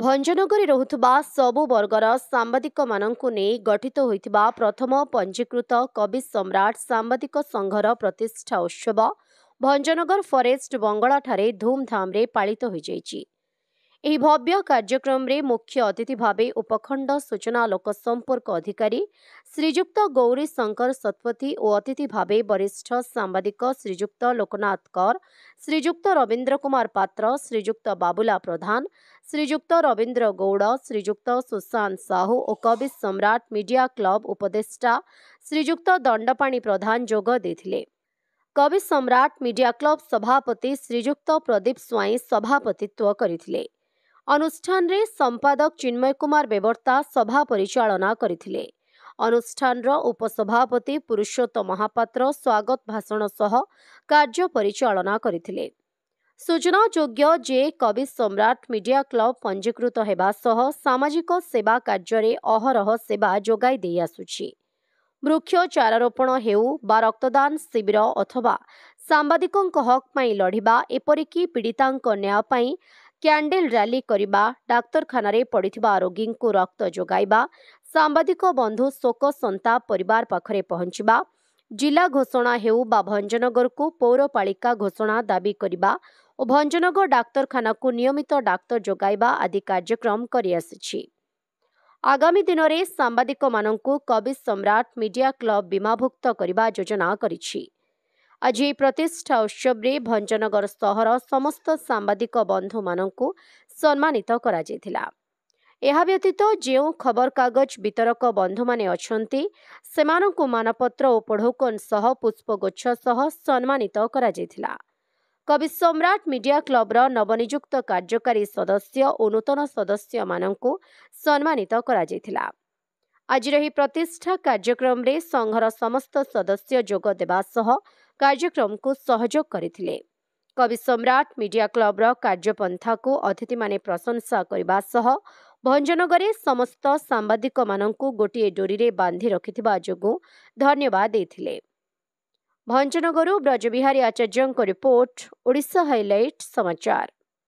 ଭଞ୍ଜନଗରରେ ରହୁଥିବା ସବୁ ବର୍ଗର ସାମ୍ବାଦିକମାନଙ୍କୁ ନେଇ ଗଠିତ ହୋଇଥିବା ପ୍ରଥମ ପଞ୍ଜୀକୃତ କବି ସମ୍ରାଟ ସାମ୍ବାଦିକ ସଂଘର ପ୍ରତିଷ୍ଠା ଉତ୍ସବ ଭଞ୍ଜନଗର ଫରେଷ୍ଟ ବଙ୍ଗଳାଠାରେ ଧୁମ୍ଧାମ୍ରେ ପାଳିତ ହୋଇଯାଇଛି ଏହି ଭବ୍ୟ କାର୍ଯ୍ୟକ୍ରମରେ ମୁଖ୍ୟ ଅତିଥି ଭାବେ ଉପଖଣ୍ଡ ସୂଚନା ଲୋକ ସମ୍ପର୍କ ଅଧିକାରୀ ଶ୍ରୀଯୁକ୍ତ ଗୌରୀ ଶଙ୍କର ଶତପଥୀ ଓ ଅତିଥି ଭାବେ ବରିଷ୍ଠ ସାମ୍ବାଦିକ ଶ୍ରୀଯୁକ୍ତ ଲୋକନାଥ କର ଶ୍ରୀଯୁକ୍ତ ରବୀନ୍ଦ୍ର କୁମାର ପାତ୍ର ଶ୍ରୀଯୁକ୍ତ ବାବୁଲା ପ୍ରଧାନ ଶ୍ରୀଯୁକ୍ତ ରବୀନ୍ଦ୍ର ଗୌଡ଼ ଶ୍ରୀଯୁକ୍ତ ସୁଶାନ୍ତ ସାହୁ ଓ କବି ସମ୍ରାଟ ମିଡିଆ କ୍ଲବ ଉପଦେଷ୍ଟା ଶ୍ରୀଯୁକ୍ତ ଦଣ୍ଡପାଣି ପ୍ରଧାନ ଯୋଗ ଦେଇଥିଲେ କବି ସମ୍ରାଟ ମିଡିଆ କ୍ଲବ ସଭାପତି ଶ୍ରୀଯୁକ୍ତ ପ୍ରଦୀପ ସ୍ୱାଇଁ ସଭାପତିତ୍ୱ କରିଥିଲେ ଅନୁଷ୍ଠାନରେ ସମ୍ପାଦକ ଚିନ୍ମୟ କୁମାର ବେବର୍ତ୍ତା ସଭା ପରିଚାଳନା କରିଥିଲେ ଅନୁଷ୍ଠାନର ଉପସଭାପତି ପୁରୁଷୋତ୍ତମ ମହାପାତ୍ର ସ୍ୱାଗତ ଭାଷଣ ସହ କାର୍ଯ୍ୟ ପରିଚାଳନା କରିଥିଲେ ସୂଚନାଯୋଗ୍ୟ ଯେ କବି ସମ୍ରାଟ ମିଡିଆ କ୍ଲବ ପଞ୍ଜୀକୃତ ହେବା ସହ ସାମାଜିକ ସେବା କାର୍ଯ୍ୟରେ ଅହରହ ସେବା ଯୋଗାଇ ଦେଇଆସୁଛି ବୃକ୍ଷ ଚାରାରୋପଣ ହେଉ ବା ରକ୍ତଦାନ ଶିବିର ଅଥବା ସାମ୍ବାଦିକଙ୍କ ହକ୍ ପାଇଁ ଲଢ଼ିବା ଏପରିକି ପୀଡ଼ିତାଙ୍କ ନ୍ୟାୟ ପାଇଁ କ୍ୟାଣ୍ଡେଲ ରାଲି କରିବା ଡାକ୍ତରଖାନାରେ ପଡ଼ିଥିବା ରୋଗୀଙ୍କୁ ରକ୍ତ ଯୋଗାଇବା ସାମ୍ବାଦିକ ବନ୍ଧୁ ଶୋକ ସନ୍ତା ପରିବାର ପାଖରେ ପହଞ୍ଚିବା ଜିଲ୍ଲା ଘୋଷଣା ହେଉ ବା ଭଞ୍ଜନଗରକୁ ପୌରପାଳିକା ଘୋଷଣା ଦାବି କରିବା ଓ ଭଞ୍ଜନଗର ଡାକ୍ତରଖାନାକୁ ନିୟମିତ ଡାକ୍ତର ଯୋଗାଇବା ଆଦି କାର୍ଯ୍ୟକ୍ରମ କରିଆସିଛି ଆଗାମୀ ଦିନରେ ସାମ୍ବାଦିକମାନଙ୍କୁ କବି ସମ୍ରାଟ ମିଡିଆ କ୍ଲବ ବୀମାଭୁକ୍ତ କରିବା ଯୋଜନା କରିଛି ଆଜି ଏହି ପ୍ରତିଷ୍ଠା ଉତ୍ସବରେ ଭଞ୍ଜନଗର ସହର ସମସ୍ତ ସାମ୍ବାଦିକ ବନ୍ଧୁମାନଙ୍କୁ ସମ୍ମାନିତ କରାଯାଇଥିଲା ଏହା ବ୍ୟତୀତ ଯେଉଁ ଖବରକାଗଜ ବିତରକ ବନ୍ଧୁମାନେ ଅଛନ୍ତି ସେମାନଙ୍କୁ ମାନପତ୍ର ଓ ପଢ଼ୌକନ ସହ ପୁଷ୍ପଗୁଚ୍ଛ ସହ ସମ୍ମାନିତ କରାଯାଇଥିଲା କବି ସମ୍ରାଟ ମିଡିଆ କ୍ଲବର ନବନିଯୁକ୍ତ କାର୍ଯ୍ୟକାରୀ ସଦସ୍ୟ ଓ ନୂତନ ସଦସ୍ୟମାନଙ୍କୁ ସମ୍ମାନିତ କରାଯାଇଥିଲା ଆଜିର ଏହି ପ୍ରତିଷ୍ଠା କାର୍ଯ୍ୟକ୍ରମରେ ସଂଘର ସମସ୍ତ ସଦସ୍ୟ ଯୋଗ ସହ କାର୍ଯ୍ୟକ୍ରମକୁ ସହଯୋଗ କରିଥିଲେ କବି ସମ୍ରାଟ ମିଡିଆ କ୍ଲବର କାର୍ଯ୍ୟପନ୍ଥାକୁ ଅତିଥିମାନେ ପ୍ରଶଂସା କରିବା ସହ ଭଞ୍ଜନଗରେ ସମସ୍ତ ସାମ୍ବାଦିକମାନଙ୍କୁ ଗୋଟିଏ ଡୋରିରେ ବାନ୍ଧି ରଖିଥିବା ଯୋଗୁଁ ଧନ୍ୟବାଦ ଦେଇଥିଲେ ଭଞ୍ଜନଗରୁ ବ୍ରଜବିହାରୀ ଆଚାର୍ଯ୍ୟଙ୍କ ରିପୋର୍ଟ ଓଡ଼ିଶା ହାଇଲାଇଟ୍ ସମାଚାର